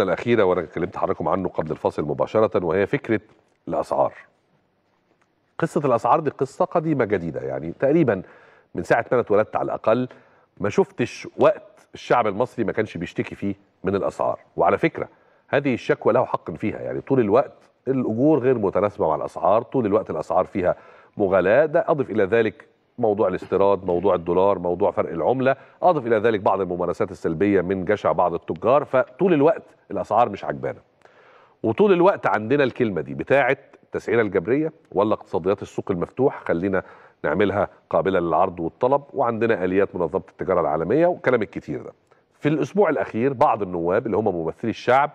الأخيرة وأنا كلمت حضراتكم عنه قبل الفاصل مباشرة وهي فكرة الأسعار قصة الأسعار دي قصة قديمة جديدة يعني تقريبا من ساعة ما أنا اتولدت على الأقل ما شفتش وقت الشعب المصري ما كانش بيشتكي فيه من الأسعار وعلى فكرة هذه الشكوى له حق فيها يعني طول الوقت الأجور غير متناسبة مع الأسعار طول الوقت الأسعار فيها مغالاة ده أضف إلى ذلك موضوع الاستيراد موضوع الدولار موضوع فرق العملة أضف إلى ذلك بعض الممارسات السلبية من جشع بعض التجار فطول الوقت الأسعار مش عجبانة وطول الوقت عندنا الكلمة دي بتاعة التسعيرة الجبرية ولا اقتصاديات السوق المفتوح خلينا نعملها قابلة للعرض والطلب وعندنا آليات منظمة التجارة العالمية والكلام الكتير ده في الأسبوع الأخير بعض النواب اللي هم ممثلي الشعب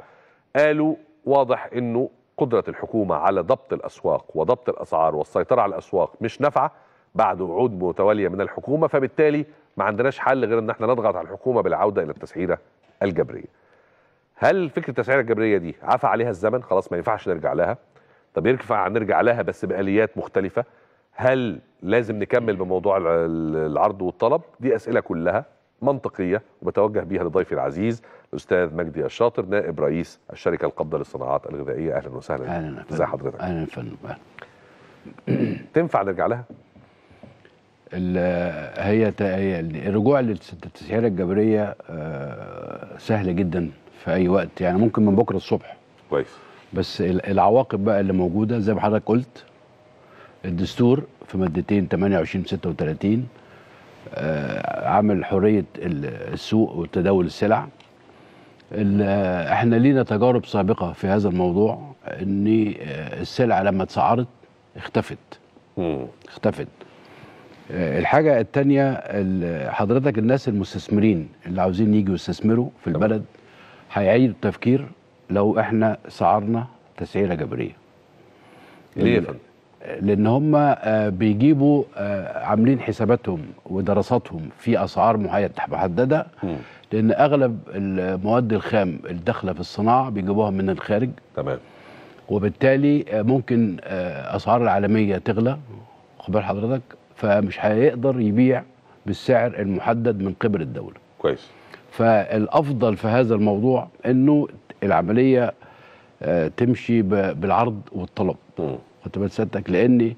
قالوا واضح أنه قدرة الحكومة على ضبط الأسواق وضبط الأسعار والسيطرة على الأسواق مش نافعة بعد وعود متواليه من الحكومه فبالتالي ما عندناش حل غير ان احنا نضغط على الحكومه بالعوده الى التسعيره الجبريه. هل فكره التسعيره الجبريه دي عفى عليها الزمن خلاص ما ينفعش نرجع لها؟ طب ينفع نرجع لها بس باليات مختلفه؟ هل لازم نكمل بموضوع العرض والطلب؟ دي اسئله كلها منطقيه وبتوجه بيها لضيفي العزيز الاستاذ مجدي الشاطر نائب رئيس الشركه القابضه للصناعات الغذائيه اهلا وسهلا اهلا ازي حضرتك؟ اهلا فندم تنفع نرجع لها؟ هي الرجوع للتسعيره الجبريه آه، سهل جدا في اي وقت يعني ممكن من بكره الصبح كويس بس العواقب بقى اللي موجوده زي ما حضرتك قلت الدستور في مادتين 28 36 آه، عامل حريه السوق وتداول السلع احنا لينا تجارب سابقه في هذا الموضوع ان آه، السلع لما اتسعرت اختفت مم. اختفت الحاجه الثانيه حضرتك الناس المستثمرين اللي عاوزين يجوا يستثمروا في البلد هيعيدوا التفكير لو احنا سعرنا تسعيره جبريه ليه لان هم آه، بيجيبوا آه، عاملين حساباتهم ودراساتهم في اسعار محدده لان اغلب المواد الخام الداخله في الصناعه بيجيبوها من الخارج تمام وبالتالي آه، ممكن اسعار العالميه تغلى خد بال حضرتك فمش هيقدر يبيع بالسعر المحدد من قبل الدوله كويس فالافضل في هذا الموضوع انه العمليه آه، تمشي بالعرض والطلب خدت سيادتك لان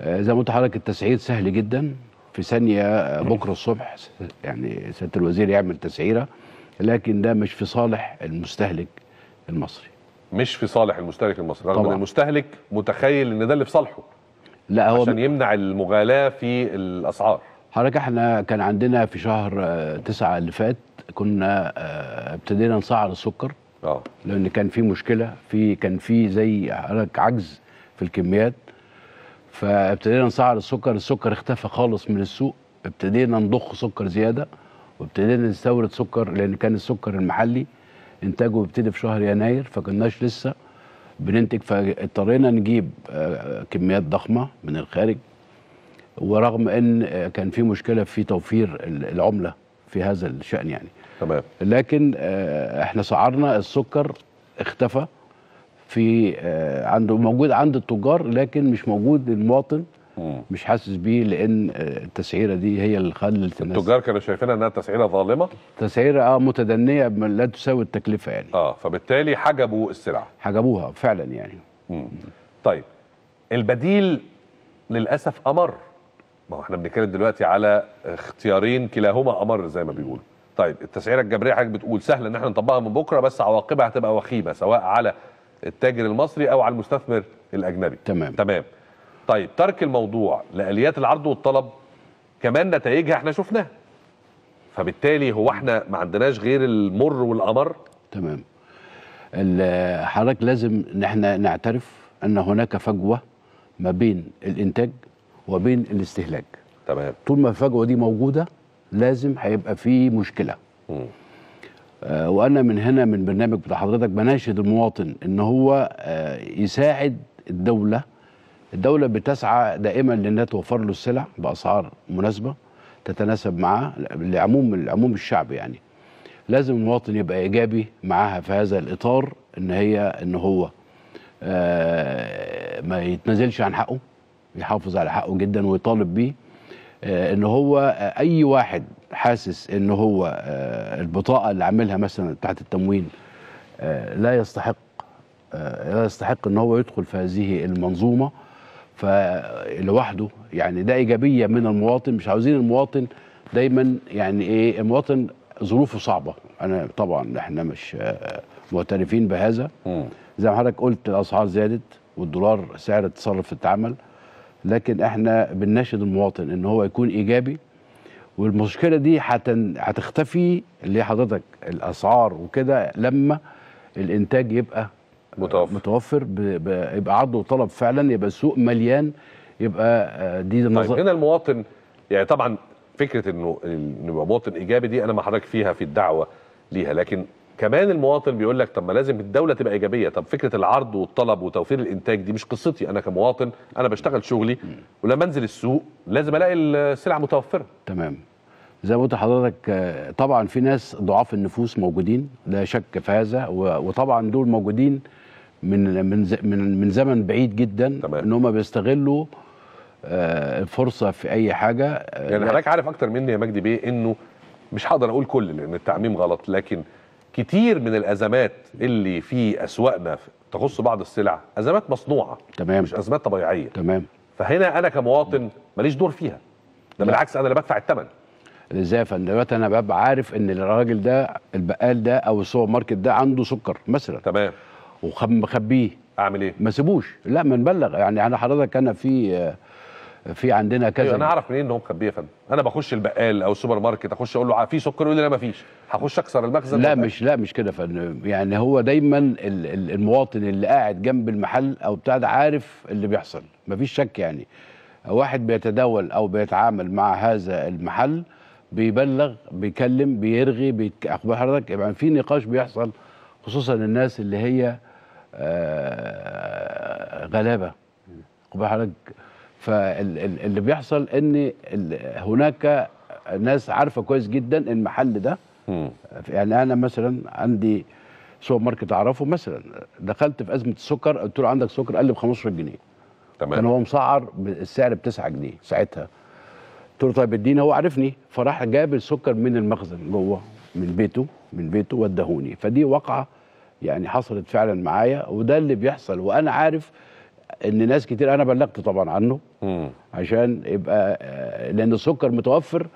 آه، زي ما قلت لحضرتك التسعير سهل جدا في ثانيه آه، بكره الصبح يعني سياده الوزير يعمل تسعيره لكن ده مش في صالح المستهلك المصري مش في صالح المستهلك المصري رغم ان المستهلك متخيل ان ده اللي في صالحه لا هو عشان يمنع المغالاة في الأسعار حضرتك احنا كان عندنا في شهر آه، تسعة اللي فات كنا آه، ابتدينا نسعر السكر اه لان كان في مشكله في كان في زي حضرتك عجز في الكميات فابتدينا نسعر السكر السكر اختفى خالص من السوق ابتدينا نضخ سكر زياده وابتدينا نستورد سكر لان كان السكر المحلي انتاجه بيبتدي في شهر يناير فكناش لسه بننتج فاضطرينا نجيب آه، كميات ضخمه من الخارج ورغم ان آه، كان في مشكله في توفير العمله في هذا الشان يعني تمام لكن آه، احنا سعرنا السكر اختفى في عنده موجود عند التجار لكن مش موجود للمواطن مش حاسس بيه لان آه، التسعيره دي هي اللي خلت التجار كانوا شايفينها انها تسعيره ظالمه تسعيره اه متدنيه لا تساوي التكلفه يعني اه فبالتالي حجبوا السلعه حجبوها فعلا يعني مم. طيب البديل للاسف امر ما هو احنا بنتكلم دلوقتي على اختيارين كلاهما امر زي ما بيقولوا طيب التسعيره الجبريه حضرتك بتقول سهل ان احنا نطبقها من بكره بس عواقبها هتبقى وخيمه سواء على التاجر المصري او على المستثمر الاجنبي تمام تمام طيب ترك الموضوع لآليات العرض والطلب كمان نتائجها احنا شفناها فبالتالي هو احنا ما عندناش غير المر والقمر تمام حضرتك لازم ان احنا نعترف ان هناك فجوه ما بين الانتاج وبين الاستهلاك تمام طول ما الفجوه دي موجوده لازم هيبقى في مشكله آه وانا من هنا من برنامج بتاع حضرتك بناشد المواطن ان هو آه يساعد الدوله الدولة بتسعى دائما لأنها توفر له السلع بأسعار مناسبة تتناسب معاه لعموم العموم الشعب يعني لازم المواطن يبقى إيجابي معاها في هذا الإطار إن هي إن هو آه، ما يتنازلش عن حقه يحافظ على حقه جدا ويطالب بيه آه، ان هو آه، اي واحد حاسس ان هو البطاقه اللي عاملها مثلا بتاعه التموين لا يستحق لا يستحق ان هو يدخل في هذه المنظومه فلوحده يعني ده ايجابيه من المواطن مش عاوزين المواطن دايما يعني ايه المواطن ظروفه صعبه انا طبعا احنا مش معترفين بهذا زي ما حضرتك قلت الاسعار زادت والدولار سعر التصرف اتعمل لكن احنا بنناشد المواطن ان هو يكون ايجابي والمشكله دي هتختفي اللي حضرتك الاسعار وكده لما الانتاج يبقى متوفر متوفر يبقى عرض وطلب فعلا يبقى السوق مليان يبقى آه، دي طيب، نظر طيب هنا المواطن يعني طبعا فكره انه يبقى مواطن ايجابي دي انا مع حضرتك فيها في الدعوه ليها لكن كمان المواطن بيقول لك طب ما لازم الدوله تبقى ايجابيه طب فكره العرض والطلب وتوفير الانتاج دي مش قصتي انا كمواطن انا بشتغل شغلي ولما انزل السوق لازم الاقي السلع متوفره تمام زي ما قلت لحضرتك آه، طبعا في ناس ضعاف النفوس موجودين لا شك في هذا وطبعا دول موجودين من من من زمن بعيد جدا تمام. ان هم بيستغلوا آه، الفرصه في اي حاجه آه، يعني حضرتك عارف اكتر مني يا مجدي بيه انه مش هقدر اقول كل لان التعميم غلط لكن كتير من الازمات اللي في اسواقنا تخص بعض السلع ازمات مصنوعه تمام مش ازمات طبيعيه تمام فهنا انا كمواطن ماليش دور فيها ده بالعكس انا اللي بدفع الثمن ازاي يا فندم دلوقتي انا ببقى عارف ان الراجل ده البقال ده او السوبر ماركت ده عنده سكر مثلا تمام ومخبيه اعمل ايه ما سيبوش لا ما نبلغ يعني انا حضرتك انا في في عندنا كذا أيوة انا اعرف منين ان هو مخبيه يا فندم انا بخش البقال او السوبر ماركت اخش اقول له في سكر يقول لي لا ما فيش هخش اكسر المخزن لا مش لا مش كده فندم يعني هو دايما المواطن اللي قاعد جنب المحل او بتاع ده عارف اللي بيحصل ما فيش شك يعني واحد بيتداول او بيتعامل مع هذا المحل بيبلغ بيكلم بيرغي بيتك... حضرتك يعني في نقاش بيحصل خصوصا الناس اللي هي آه، غلابه قبح حضرتك فاللي بيحصل ان هناك ناس عارفه كويس جدا المحل ده يعني انا مثلا عندي سوبر ماركت اعرفه مثلا دخلت في ازمه السكر قلت له عندك سكر قال لي ب 15 جنيه تمام كان هو مسعر السعر ب 9 جنيه ساعتها قلت له طيب اديني هو عارفني فراح جاب السكر من المخزن جوه من بيته من بيته ودهوني فدي واقعه يعني حصلت فعلا معايا وده اللي بيحصل وانا عارف ان ناس كتير انا بلغت طبعا عنه مم. عشان يبقى لان السكر متوفر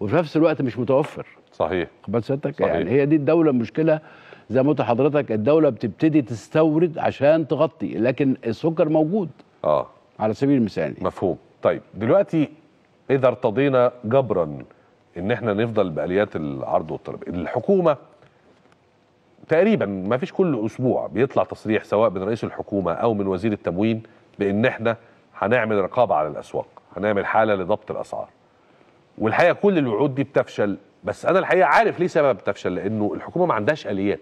وفي نفس الوقت مش متوفر صحيح قبل سيادتك يعني هي دي الدوله المشكله زي ما قلت حضرتك الدوله بتبتدي تستورد عشان تغطي لكن السكر موجود اه على سبيل المثال يعني. مفهوم طيب دلوقتي اذا ارتضينا جبرا ان احنا نفضل باليات العرض والطلب الحكومه تقريبا ما فيش كل اسبوع بيطلع تصريح سواء من رئيس الحكومه او من وزير التموين بان احنا هنعمل رقابه على الاسواق هنعمل حاله لضبط الاسعار والحقيقه كل الوعود دي بتفشل بس انا الحقيقه عارف ليه سبب تفشل لانه الحكومه ما عندهاش اليات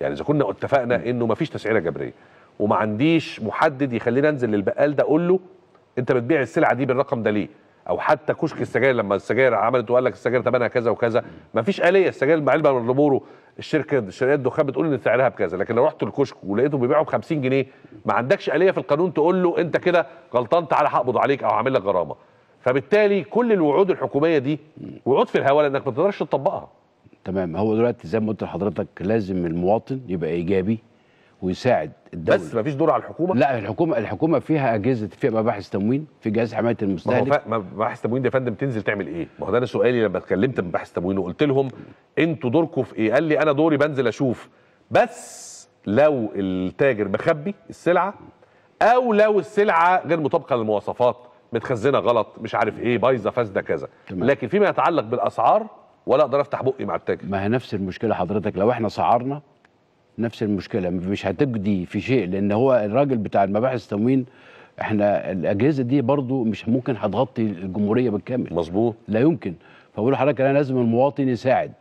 يعني اذا كنا اتفقنا انه ما فيش تسعيره جبريه وما عنديش محدد يخليني انزل للبقال ده اقول له انت بتبيع السلعه دي بالرقم ده ليه او حتى كشك السجاير لما السجاير عملت وقال لك السجاير تمنها كذا وكذا ما فيش اليه السجاير علبه من الشركه شركات الدخان بتقول ان سعرها بكذا لكن لو رحت الكشك ولقيته بيبيعه ب 50 جنيه ما عندكش اليه في القانون تقول له انت كده غلطان تعالى هقبض عليك او هعمل لك غرامه فبالتالي كل الوعود الحكوميه دي وعود في الهواء لانك ما تقدرش تطبقها تمام هو دلوقتي زي ما قلت لحضرتك لازم المواطن يبقى ايجابي ويساعد الدوله بس مفيش دور على الحكومه لا الحكومه الحكومه فيها اجهزه فيها مباحث تموين في جهاز حمايه المستهلك ما هو مباحث تموين ده يا فندم تنزل تعمل ايه ما هو ده انا سؤالي لما اتكلمت مباحث تموين وقلت لهم انتوا دوركم في ايه قال لي انا دوري بنزل اشوف بس لو التاجر مخبي السلعه او لو السلعه غير مطابقه للمواصفات متخزنه غلط مش عارف ايه بايظه فاسده كذا تمام. لكن فيما يتعلق بالاسعار ولا اقدر افتح بقي مع التاجر ما هي نفس المشكله حضرتك لو احنا سعرنا نفس المشكله مش هتجدي في شيء لان هو الراجل بتاع المباحث التموين احنا الاجهزه دي برضو مش ممكن هتغطي الجمهوريه بالكامل مظبوط لا يمكن فبقول لحضرتك انا لازم المواطن يساعد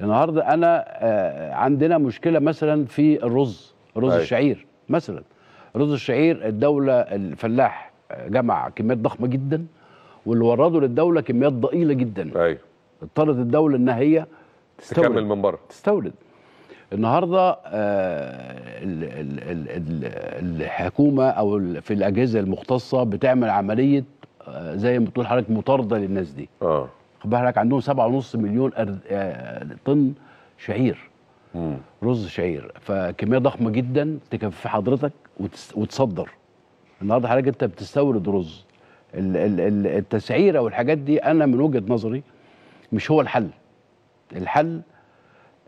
النهارده انا آه، عندنا مشكله مثلا في الرز رز أي. أيوة. الشعير مثلا رز الشعير الدوله الفلاح آه، جمع كميات ضخمه جدا واللي ورده للدوله كميات ضئيله جدا ايوه اضطرت الدوله ان هي تستورد تكمل من بره تستورد النهارده آه، الحكومه او في الاجهزه المختصه بتعمل عمليه آه، زي ما بتقول حضرتك مطارده للناس دي اه خد بالك عندهم 7.5 مليون آه، طن شعير مم. رز شعير فكميه ضخمه جدا تكفي حضرتك وتصدر النهارده حضرتك انت بتستورد رز التسعيره والحاجات دي انا من وجهه نظري مش هو الحل الحل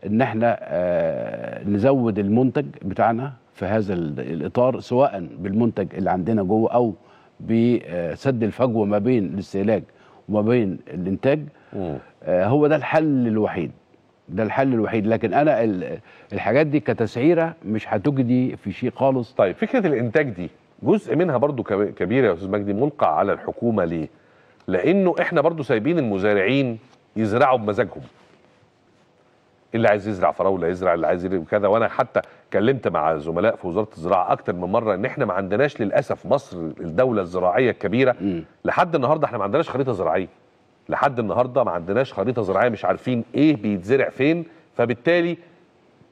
ان احنا آه، نزود المنتج بتاعنا في هذا الاطار سواء بالمنتج اللي عندنا جوه او بسد الفجوه ما بين الاستهلاك وما بين الانتاج آه، هو ده الحل الوحيد ده الحل الوحيد لكن انا الحاجات دي كتسعيره مش هتجدي في شيء خالص طيب فكره الانتاج دي جزء منها برضو كبير يا استاذ مجدي ملقى على الحكومه ليه لانه احنا برضو سايبين المزارعين يزرعوا بمزاجهم اللي عايز يزرع فراوله يزرع اللي عايز يزرع كذا وانا حتى كلمت مع زملاء في وزاره الزراعه اكتر من مره ان احنا ما عندناش للاسف مصر الدوله الزراعيه الكبيره م. لحد النهارده احنا ما عندناش خريطه زراعيه لحد النهارده ما عندناش خريطه زراعيه مش عارفين ايه بيتزرع فين فبالتالي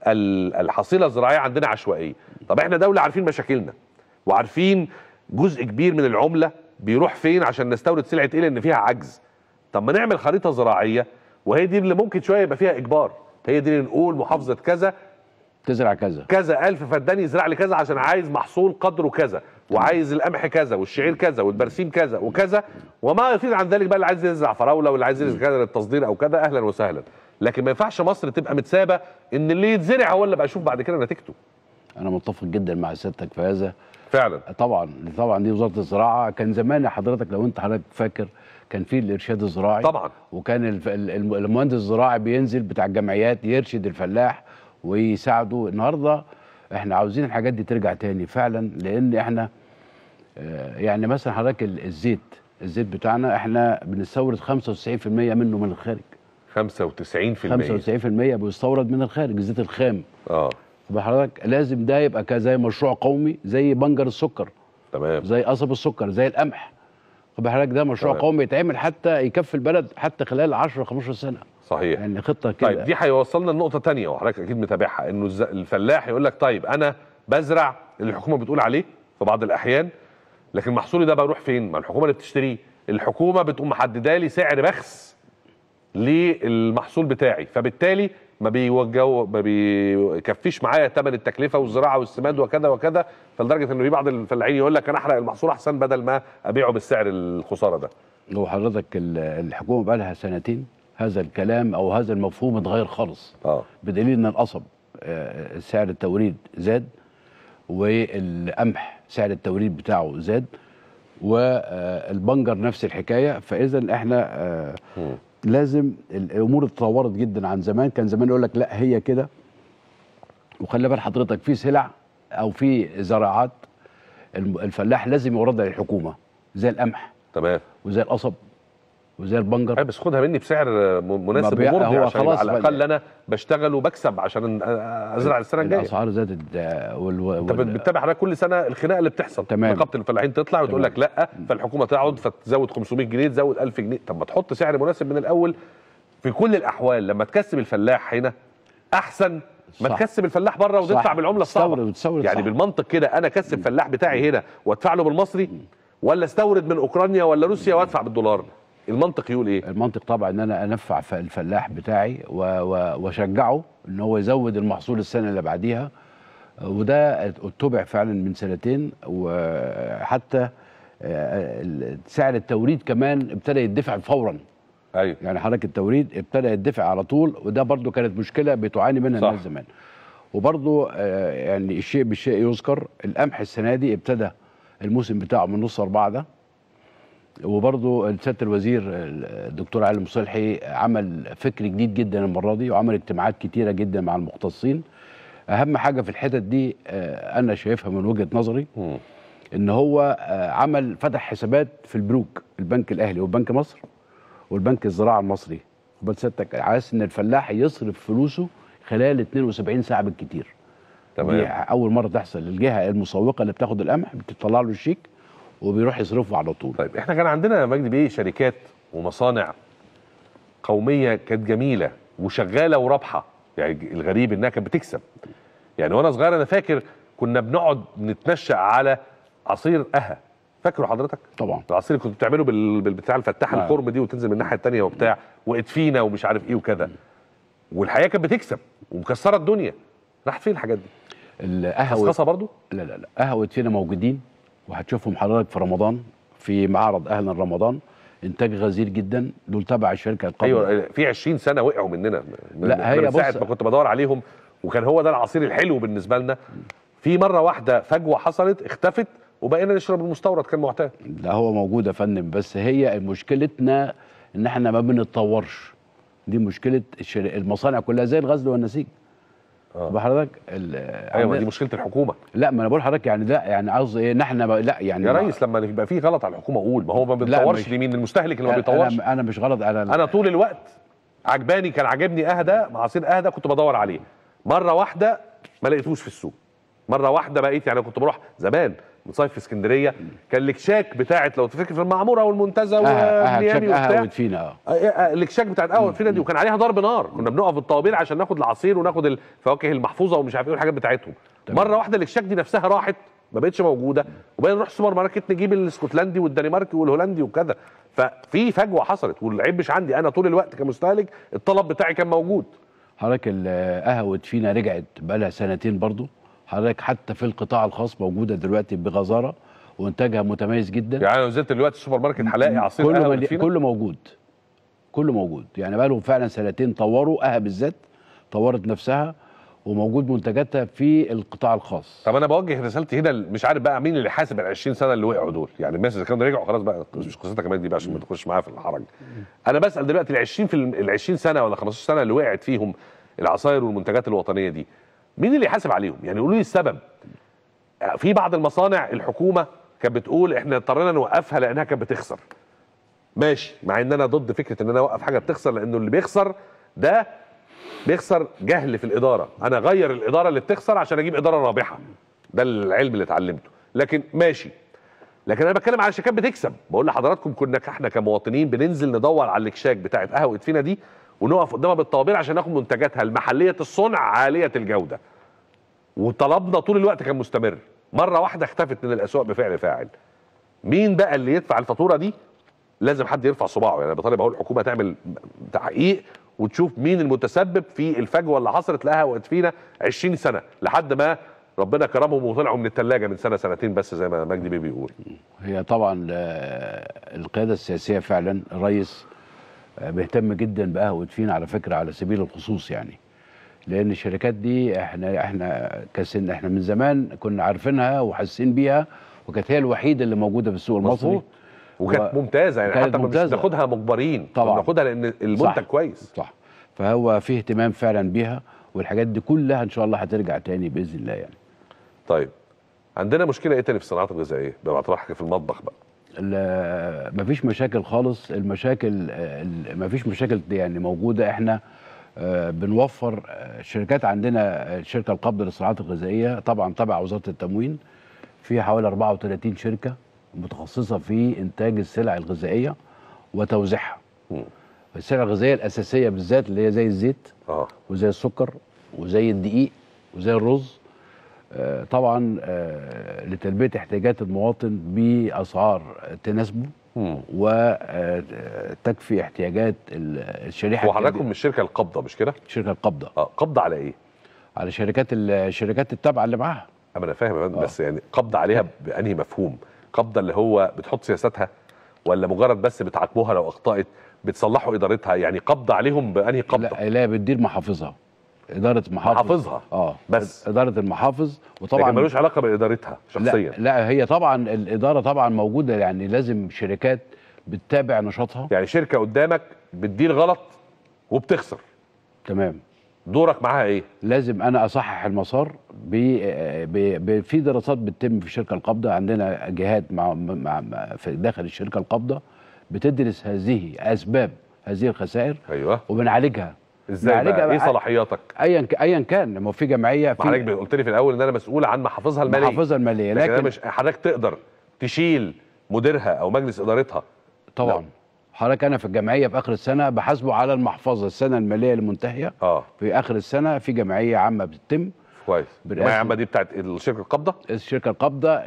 الحصيله الزراعيه عندنا عشوائيه طب احنا دوله عارفين مشاكلنا وعارفين جزء كبير من العمله بيروح فين عشان نستورد سلعه ايه لان فيها عجز طب ما نعمل خريطه زراعيه وهي دي اللي ممكن شويه يبقى فيها اجبار هي دي اللي نقول محافظه كذا تزرع كذا كذا ألف فدان يزرع لي كذا عشان عايز محصول قدره كذا وعايز القمح كذا والشعير كذا والبرسيم كذا وكذا وما يفيد عن ذلك بقى اللي عايز يزرع فراوله واللي عايز يزرع كذا للتصدير او كذا اهلا وسهلا لكن ما ينفعش مصر تبقى متسابه ان اللي يتزرع هو اللي بقى اشوف بعد كده نتيجته انا متفق جدا مع سيادتك في هذا فعلا طبعا طبعا دي وزاره الزراعه كان زمان حضرتك لو انت حضرتك فاكر كان في الارشاد الزراعي طبعا وكان المهندس الزراعي بينزل بتاع الجمعيات يرشد الفلاح ويساعده النهارده احنا عاوزين الحاجات دي ترجع تاني فعلا لان احنا آه، يعني مثلا حضرتك الزيت الزيت بتاعنا احنا بنستورد 95% منه من الخارج 95% 95% بيستورد من الخارج الزيت الخام اه فحضرتك لازم ده يبقى زي مشروع قومي زي بنجر السكر تمام زي قصب السكر زي القمح خد ده مشروع طيب. قومي يتعمل حتى يكفي البلد حتى خلال 10 15 سنه صحيح يعني خطه كده طيب دي هيوصلنا لنقطه ثانيه وحضرتك اكيد متابعها انه الفلاح يقول لك طيب انا بزرع اللي الحكومه بتقول عليه في بعض الاحيان لكن محصولي ده بروح فين ما الحكومه اللي بتشتريه الحكومه بتقوم محدده لي سعر بخس للمحصول بتاعي فبالتالي ما بيوجهوا ما بيكفيش معايا ثمن التكلفه والزراعه والسماد وكذا وكذا فلدرجه انه في بعض الفلاحين يقول لك انا احرق المحصول احسن بدل ما ابيعه بالسعر الخساره ده. لو حضرتك الحكومه بقى لها سنتين هذا الكلام او هذا المفهوم اتغير خالص. اه بدليل ان القصب آه، آه، سعر التوريد زاد والقمح سعر التوريد بتاعه زاد والبنجر نفس الحكايه فاذا احنا آه، لازم الامور اتطورت جدا عن زمان كان زمان يقول لك لا هي كده وخلي بال حضرتك في سلع او في زراعات الفلاح لازم يوردها للحكومه زي القمح تمام وزي القصب وزي البنجر بس خدها مني بسعر مناسب ومرضي عشان خلاص على الاقل انا بشتغل وبكسب عشان ازرع السنه الجايه الاسعار زادت وال... وال... انت بتتابع حضرتك كل سنه الخناقه اللي بتحصل تمام نقابه الفلاحين تطلع وتقول لك لا فالحكومه تقعد فتزود 500 جنيه تزود 1000 جنيه طب ما تحط سعر مناسب من الاول في كل الاحوال لما تكسب الفلاح هنا احسن ما تكسب الفلاح بره وتدفع بالعمله الصعبه يعني صح. بالمنطق كده انا اكسب فلاح بتاعي هنا وادفع له بالمصري ولا استورد من اوكرانيا ولا روسيا وادفع بالدولار المنطق يقول ايه المنطق طبعا ان انا انفع الفلاح بتاعي واشجعه ان هو يزود المحصول السنه اللي بعديها وده اتبع فعلا من سنتين وحتى آه، سعر التوريد كمان ابتدى يدفع فورا ايوه يعني حركه التوريد ابتدى يدفع على طول وده برضو كانت مشكله بتعاني منها الناس زمان وبرضو آه، يعني الشيء بالشيء يذكر القمح السنه دي ابتدى الموسم بتاعه من نص اربعه ده وبرضه سياده الوزير الدكتور علي مصلحي عمل فكر جديد جدا المره دي وعمل اجتماعات كتيره جدا مع المختصين اهم حاجه في الحتت دي آه، انا شايفها من وجهه نظري ان هو آه، عمل فتح حسابات في البنوك البنك الاهلي وبنك مصر والبنك الزراعه المصري قبل سيادتك عايز ان الفلاح يصرف فلوسه خلال 72 ساعه بالكتير تمام اول مره تحصل الجهه المسوقه اللي بتاخد القمح بتطلع له الشيك وبيروح يصرفه على طول طيب احنا كان عندنا يا مجدي بيه شركات ومصانع قوميه كانت جميله وشغاله ورابحه يعني الغريب انها كانت بتكسب يعني وانا صغير انا فاكر كنا بنقعد نتنشا على عصير قهى فاكره حضرتك؟ طبعا العصير اللي كنت بتعمله بالبتاع الفتاحه آه. نعم. الكرم دي وتنزل من الناحيه الثانيه وبتاع وادفينا ومش عارف ايه وكذا والحقيقه كانت بتكسب ومكسره الدنيا راحت فين الحاجات دي؟ القهوه برضو؟ لا لا لا قهوه فينا موجودين وهتشوفهم حضرتك في رمضان في معرض اهلا رمضان انتاج غزير جدا دول تبع الشركه القبل ايوه في 20 سنه وقعوا مننا من لا هي من ساعه ما كنت بدور عليهم وكان هو ده العصير الحلو بالنسبه لنا في مره واحده فجوه حصلت اختفت وبقينا نشرب المستورد كان معتاد لا هو موجود يا فندم بس هي مشكلتنا ان احنا ما بنتطورش دي مشكله المصانع كلها زي الغزل والنسيج آه. حضرتك ايوه دي مشكله الحكومه لا ما انا بقول لحضرتك يعني لا يعني قصدي ايه ان احنا لا يعني يا ريس لما يبقى في غلط على الحكومه قول ما هو ما بيتطورش لمين المستهلك اللي ما بيتطورش أنا, انا مش غلط انا انا طول الوقت عجباني كان عاجبني اهدى عصير اهدى كنت بدور عليه مره واحده ما لقيتوش في السوق مره واحده بقيت يعني كنت بروح زمان مصيف في اسكندريه كان الكشاك بتاعت لو تفكر في المعموره والمنتزه والميامي آه آه وفينا اه الكشاك آه، بتاعت قهوه فينا دي وكان عليها ضرب نار كنا بنقف بالطوابير عشان ناخد العصير وناخد الفواكه المحفوظه ومش عارف ايه والحاجات بتاعتهم طبعا. مره واحده الكشاك دي نفسها راحت ما بقتش موجوده وبقينا نروح السوبر ماركت نجيب الاسكتلندي والدنماركي والهولندي وكذا ففي فجوه حصلت والعيب مش عندي انا طول الوقت كمستهلك الطلب بتاعي كان موجود حضرتك القهوه فينا رجعت بقى لها سنتين برضه حضرتك حتى في القطاع الخاص موجوده دلوقتي بغزاره وانتاجها متميز جدا يعني لو نزلت دلوقتي السوبر ماركت هلاقي عصير كله مل... كله موجود كله موجود يعني بقى لهم فعلا سنتين طوروا اها بالذات طورت نفسها وموجود منتجاتها في القطاع الخاص طب انا بوجه رسالتي هنا مش عارف بقى مين اللي حاسب ال 20 سنه اللي وقعوا دول يعني الناس اذا كانوا رجعوا خلاص بقى مش قصتها كمان دي بقى عشان ما تخش معايا في الحرج انا بسال دلوقتي ال 20 في ال 20 سنه ولا 15 سنه اللي وقعت فيهم العصاير والمنتجات الوطنيه دي مين اللي يحاسب عليهم يعني قولوا لي السبب في بعض المصانع الحكومه كانت بتقول احنا اضطرينا نوقفها لانها كانت بتخسر ماشي مع ان انا ضد فكره ان انا اوقف حاجه بتخسر لانه اللي بيخسر ده بيخسر جهل في الاداره انا اغير الاداره اللي بتخسر عشان اجيب اداره رابحه ده العلم اللي اتعلمته لكن ماشي لكن انا بتكلم على شركات بتكسب بقول لحضراتكم كنا احنا كمواطنين بننزل ندور على الكشاك بتاعت قهوه فينا دي ونقف قدامها بالطوابير عشان ناخد منتجاتها المحليه الصنع عاليه الجوده وطلبنا طول الوقت كان مستمر مره واحده اختفت من الاسواق بفعل فاعل مين بقى اللي يدفع الفاتوره دي لازم حد يرفع صباعه يعني انا بطالب اهو الحكومه تعمل تحقيق وتشوف مين المتسبب في الفجوه اللي حصلت لها وقت فينا 20 سنه لحد ما ربنا كرمهم وطلعوا من الثلاجه من سنه سنتين بس زي ما مجدي بيقول. هي طبعا القياده السياسيه فعلا الرئيس بيهتم جدا بقهوه فينا على فكره على سبيل الخصوص يعني لان الشركات دي احنا احنا كسن احنا من زمان كنا عارفينها وحاسين بيها وكانت هي الوحيده اللي موجوده في السوق المصري وكانت و... ممتازه يعني حتى ممتازة. كنا بناخدها مجبرين طبعا بناخدها لان المنتج صح. كويس صح فهو في اهتمام فعلا بيها والحاجات دي كلها ان شاء الله هترجع تاني باذن الله يعني طيب عندنا مشكله ايه تاني في الصناعات الغذائيه بما طرحك في المطبخ بقى مفيش مشاكل خالص المشاكل مفيش مشاكل يعني موجوده احنا آه، بنوفر الشركات آه، عندنا الشركه آه، القابضه للصناعات الغذائيه طبعا تبع وزاره التموين في حوالي 34 شركه متخصصه في انتاج السلع الغذائيه وتوزيعها السلع الغذائيه الاساسيه بالذات اللي هي زي الزيت وزي السكر وزي الدقيق وزي الرز آه، طبعا آه، لتلبيه احتياجات المواطن باسعار تناسبه وتكفي آه، احتياجات الشريحه وحضراتكم من الشركه القبضه مش كده؟ شركه القبضه اه قابضه على ايه؟ على شركات الشركات التابعه اللي معاها انا فاهم يا آه. بس يعني قبض عليها بانهي مفهوم؟ قبضه اللي هو بتحط سياساتها ولا مجرد بس بتعاقبوها لو اخطات بتصلحوا ادارتها يعني قبض عليهم بانهي قبضه؟ لا لا بتدير محافظها اداره محافظ محافظها اه بس اداره المحافظ وطبعا لكن ملوش علاقه بادارتها شخصيا لا, لا هي طبعا الاداره طبعا موجوده يعني لازم شركات بتتابع نشاطها يعني شركه قدامك بتدير غلط وبتخسر تمام دورك معاها ايه؟ لازم انا اصحح المسار ب في دراسات بتتم في الشركه القابضه عندنا جهات مع, مع في داخل الشركه القابضه بتدرس هذه اسباب هذه الخسائر ايوه وبنعالجها ازاي بقى؟ ايه صلاحياتك ايا ايا كان ما في جمعيه في حضرتك قلت لي في الاول ان انا مسؤول عن محافظها الماليه محافظها الماليه لكن, لكن مش حضرتك تقدر تشيل مديرها او مجلس ادارتها طبعا حضرتك انا في الجمعيه في اخر السنه بحاسبه على المحفظه السنه الماليه المنتهيه اه في اخر السنه في جمعيه عامه بتتم كويس الجمعيه العامه دي بتاعت الشركه القابضه الشركه القابضه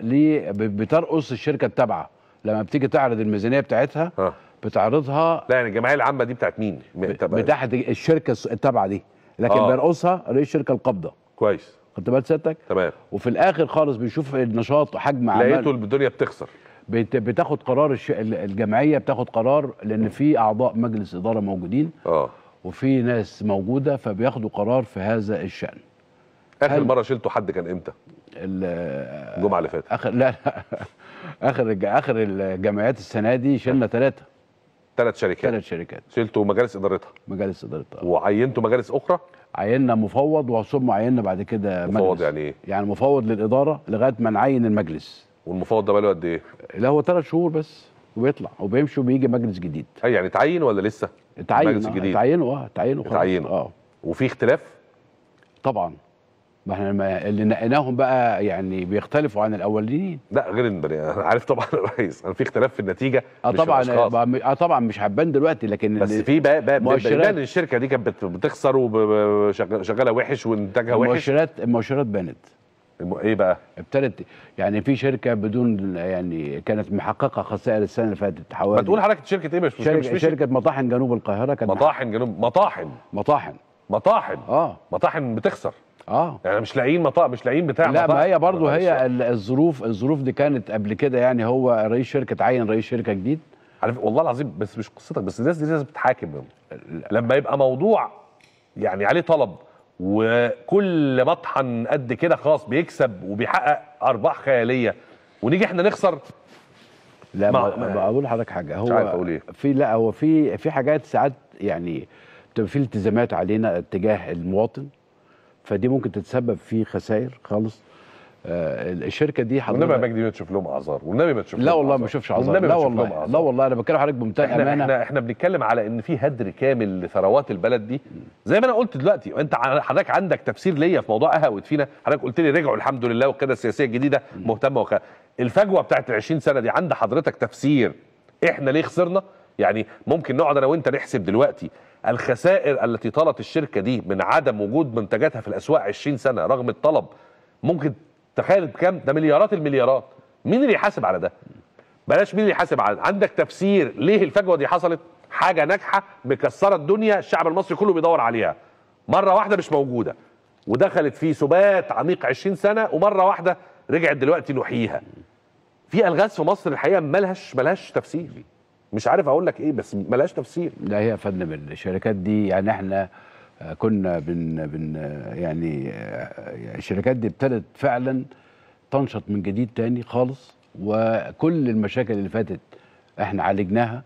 بترقص الشركه التابعه لما بتيجي تعرض الميزانيه بتاعتها آه. بتعرضها لا يعني الجمعيه العامه دي بتاعت مين؟ بتاعت الشركه التابعه دي لكن آه. بيرقصها رئيس شركه القبضه كويس خدت بال سيادتك؟ تمام وفي الاخر خالص بيشوف النشاط وحجم عمل لقيته الدنيا بتخسر بتاخد قرار الش... الجمعيه بتاخد قرار لان في اعضاء مجلس اداره موجودين اه وفي ناس موجوده فبياخدوا قرار في هذا الشان اخر مره شلتوا حد كان امتى؟ الجمعه اللي فاتت اخر لا, لا اخر اخر الجمعيات السنه دي شلنا ثلاثه ثلاث شركات ثلاث شركات شلتوا مجالس ادارتها مجالس ادارتها وعينتوا مجالس اخرى عيننا مفوض وثم عيننا بعد كده مجلس مفوض يعني ايه؟ يعني مفوض للاداره لغايه ما نعين المجلس والمفوض ده بقاله قد ايه؟ لا هو ثلاث شهور بس وبيطلع وبيمشي وبيجي مجلس جديد اي يعني اتعين ولا لسه؟ اتعين مجلس جديد اتعينوا اه اتعينوا اتعينوا اه وفي اختلاف؟ طبعا ما احنا اللي نقيناهم بقى يعني بيختلفوا عن الاولين لا غير انا عارف طبعا يا ريس انا في اختلاف في النتيجه اه طبعا اه طبعا مش هبان دلوقتي لكن بس في بقى بقى بان الشركه دي كانت بتخسر وشغاله وحش وانتاجها وحش المؤشرات المؤشرات بانت ايه بقى؟ ابتدت يعني في شركه بدون يعني كانت محققه خسائر السنه اللي فاتت حوالي ما تقول حضرتك شركه ايه مش شركة, مش مش شركه مطاحن جنوب القاهره كانت مطاحن جنوب مطاحن مطاحن مطاحن اه مطاحن بتخسر اه يعني مش لاقيين مطاق مش لاقيين بتاع لا ما هي برضه هي الظروف الظروف دي كانت قبل كده يعني هو رئيس شركه تعين رئيس شركه جديد عارف والله العظيم بس مش قصتك بس الناس دي لازم تتحاكم لما يبقى موضوع يعني عليه طلب وكل مطحن قد كده خلاص بيكسب وبيحقق ارباح خياليه ونيجي احنا نخسر لا ما, ما اقول لحضرتك حاجه هو أقول إيه؟ في لا هو في في حاجات ساعات يعني بتبقى في التزامات علينا تجاه المواطن فدي ممكن تتسبب في خسائر خالص آه الشركه دي حضرتك والنبي يا مجدي ما تشوف لهم اعذار والنبي ما تشوف لا والله ما تشوفش اعذار لا والله لا والله انا بتكلم حضرتك بمنتهى أمانة. احنا احنا بنتكلم على ان في هدر كامل لثروات البلد دي زي ما انا قلت دلوقتي انت حضرتك عندك تفسير ليا في موضوع قهوه فينا حضرتك قلت لي رجعوا الحمد لله والقياده السياسيه الجديده مهتمه وكذا الفجوه بتاعت ال 20 سنه دي عند حضرتك تفسير احنا ليه خسرنا يعني ممكن نقعد انا وانت نحسب دلوقتي الخسائر التي طالت الشركه دي من عدم وجود منتجاتها في الاسواق 20 سنه رغم الطلب ممكن تخيل بكام ده مليارات المليارات مين اللي يحاسب على ده بلاش مين اللي يحاسب على ده عندك تفسير ليه الفجوه دي حصلت حاجه ناجحه مكسره الدنيا الشعب المصري كله بيدور عليها مره واحده مش موجوده ودخلت في سبات عميق 20 سنه ومره واحده رجعت دلوقتي نحييها في الغاز في مصر الحقيقه ملهاش ملهاش تفسير مش عارف اقول لك ايه بس بلاش تفسير لا هي يا فندم الشركات دي يعني احنا كنا بن بن يعني الشركات دي ابتدت فعلا تنشط من جديد تاني خالص وكل المشاكل اللي فاتت احنا عالجناها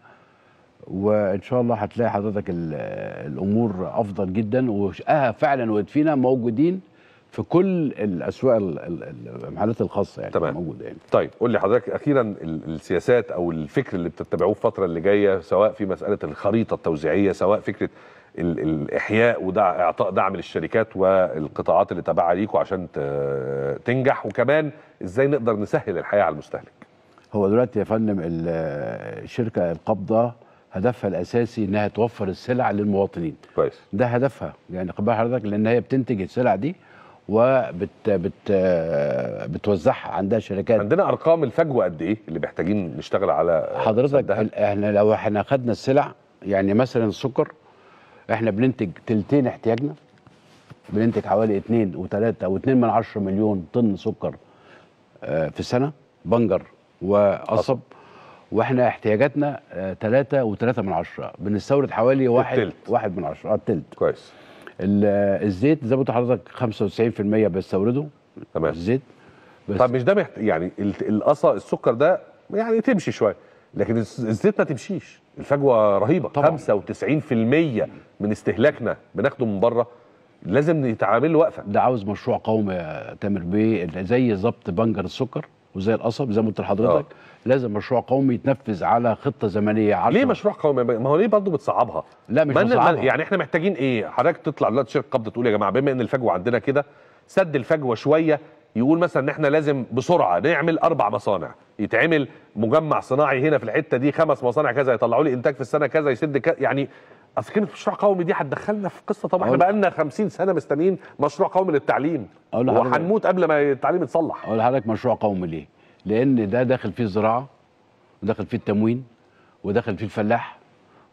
وان شاء الله هتلاقي حضرتك الامور افضل جدا وشقها فعلا وادفينا موجودين في كل الاسواق المحلات الخاصه يعني تمام. موجوده يعني طيب قول لي حضرتك اخيرا السياسات او الفكر اللي بتتبعوه الفتره اللي جايه سواء في مساله الخريطه التوزيعيه سواء فكره الاحياء ودع اعطاء دعم للشركات والقطاعات اللي تابعه ليكم عشان تنجح وكمان ازاي نقدر نسهل الحياه على المستهلك هو دلوقتي يا فندم الشركه القابضه هدفها الاساسي انها توفر السلع للمواطنين كويس ده هدفها يعني قبل حضرتك لان هي بتنتج السلع دي وبتوزعها عندها شركات عندنا ارقام الفجوه قد ايه اللي محتاجين نشتغل على حضرتك احنا لو احنا خدنا السلع يعني مثلا السكر احنا بننتج ثلثين احتياجنا بننتج حوالي 2 و3 و2 من عشرة مليون طن سكر آه، في السنه بنجر وقصب واحنا احتياجاتنا 3 آه، و3 من عشرة بنستورد حوالي 1 واحد من عشرة اه التلت كويس الزيت زي ما قلت لحضرتك 95% بستورده تمام الزيت بس طب مش ده محت... يعني القصا السكر ده يعني تمشي شويه لكن الزيت ما تمشيش الفجوه رهيبه طبعا. 95% من استهلاكنا بناخده من بره لازم نتعامل وقفه ده عاوز مشروع قومي تامر بيه زي ظبط بنجر السكر وزي القصب زي ما قلت لحضرتك آه. لازم مشروع قومي يتنفذ على خطه زمنيه عارفه ليه مشروع قومي ما هو ليه برضه بتصعبها لا مش بتصعبها يعني احنا محتاجين ايه حضرتك تطلع دلوقتي شركه قبضه تقول إيه يا جماعه بما ان الفجوه عندنا كده سد الفجوه شويه يقول مثلا ان احنا لازم بسرعه نعمل اربع مصانع يتعمل مجمع صناعي هنا في الحته دي خمس مصانع كذا يطلعوا لي انتاج في السنه كذا يسد كذا يعني اصل كلمه مشروع قومي دي هتدخلنا في قصه طبعا احنا بقى لنا 50 سنه مستنيين مشروع قومي للتعليم وهنموت قبل ما التعليم يتصلح اقول لحضرتك مشروع قومي ليه؟ لان ده داخل فيه الزراعه وداخل فيه التموين وداخل فيه الفلاح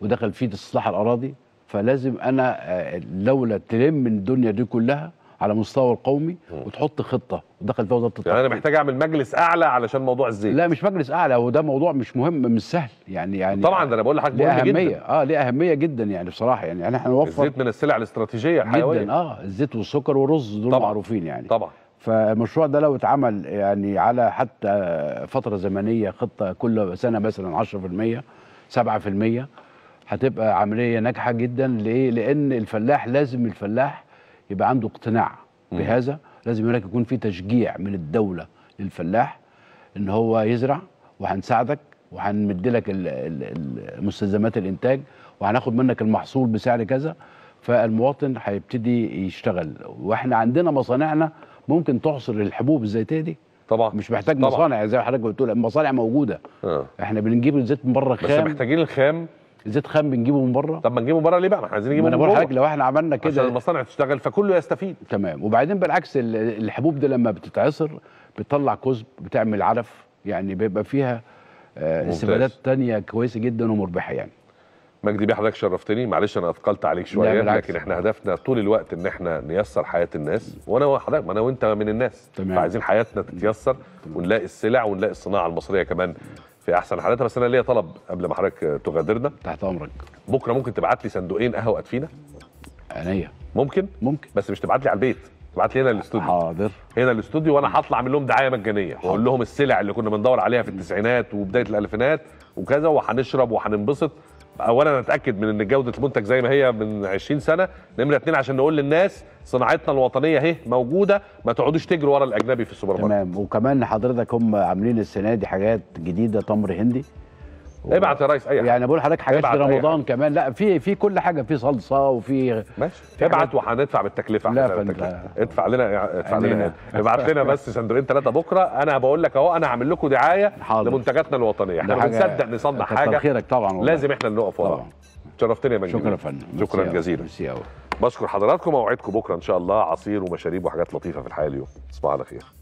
وداخل فيه استصلاح الاراضي فلازم انا آه، آه، لولا تلم الدنيا دي كلها على مستوى القومي وتحط خطه دخل فيها وزاره الطاقه يعني انا محتاج اعمل مجلس اعلى علشان موضوع الزيت لا مش مجلس اعلى هو ده موضوع مش مهم مش سهل يعني يعني طبعا ده انا بقول لحضرتك مهم أهمية. جدا اه ليه اهميه جدا يعني بصراحه يعني, احنا نوفر الزيت من السلع الاستراتيجيه الحيويه جدا اه الزيت والسكر والرز دول طبعًا. معروفين يعني طبعا فالمشروع ده لو اتعمل يعني على حتى فتره زمنيه خطه كل سنه مثلا 10% 7% هتبقى عمليه ناجحه جدا ليه؟ لان الفلاح لازم الفلاح يبقى عنده اقتناع بهذا لازم هناك يكون في تشجيع من الدوله للفلاح ان هو يزرع وهنساعدك وهنمد لك مستلزمات الانتاج وهناخد منك المحصول بسعر كذا فالمواطن هيبتدي يشتغل واحنا عندنا مصانعنا ممكن تحصر الحبوب الزيتيه دي طبعا مش محتاج طبعًا. مصانع زي ما حضرتك بتقول المصانع موجوده آه. احنا بنجيب الزيت من بره خام بس محتاجين الخام زيت خام بنجيبه من بره طب ما نجيبه بره ليه بقى؟ احنا عايزين نجيبه من بره لو احنا عملنا كده عشان المصانع تشتغل فكله يستفيد تمام وبعدين بالعكس الحبوب دي لما بتتعصر بتطلع كذب بتعمل علف يعني بيبقى فيها آه، استفادات تانية كويسه جدا ومربحه يعني مجدي بيه حضرتك شرفتني معلش انا اثقلت عليك شويه لكن احنا هدفنا طول الوقت ان احنا نيسر حياه الناس وانا وحضرتك ما انا وانت من الناس تمام. فعايزين حياتنا تتيسر ونلاقي السلع ونلاقي الصناعه المصريه كمان في احسن حالاتها بس انا ليا طلب قبل ما حضرتك تغادرنا تحت امرك بكره ممكن تبعت لي صندوقين قهوه ادفينا عينيا ممكن ممكن بس مش تبعت لي على البيت تبعت لي هنا الاستوديو حاضر هنا الاستوديو وانا هطلع اعمل لهم دعايه مجانيه واقول لهم السلع اللي كنا بندور عليها في التسعينات وبدايه الالفينات وكذا وهنشرب وهننبسط اولا نتاكد من ان جوده المنتج زي ما هي من 20 سنه نمره اثنين عشان نقول للناس صناعتنا الوطنيه اهي موجوده ما تقعدوش تجري ورا الاجنبي في السوبر ماركت تمام وكمان حضرتك هم عاملين السنه دي حاجات جديده تمر هندي ابعت يا ريس اي حاجه يعني بقول لحضرتك حاجات في رمضان كمان لا في في كل حاجه في صلصه وفي ماشي ابعت وهندفع بالتكلفه لا بالتكلفة. ادفع لنا ادفع لنا إيه؟ ابعت لنا بس صندوقين ثلاثه بكره انا بقول لك اهو انا هعمل لكم دعايه حاضر. لمنتجاتنا الوطنيه احنا بنصدق نصنع حاجه خيرك طبعا والله. لازم احنا نقف ورا شرفتني يا مجدي شكرا يا فندم شكرا جزيلا بشكر حضراتكم موعدكم بكره ان شاء الله عصير ومشاريب وحاجات لطيفه في الحياه اليوم تصبحوا على خير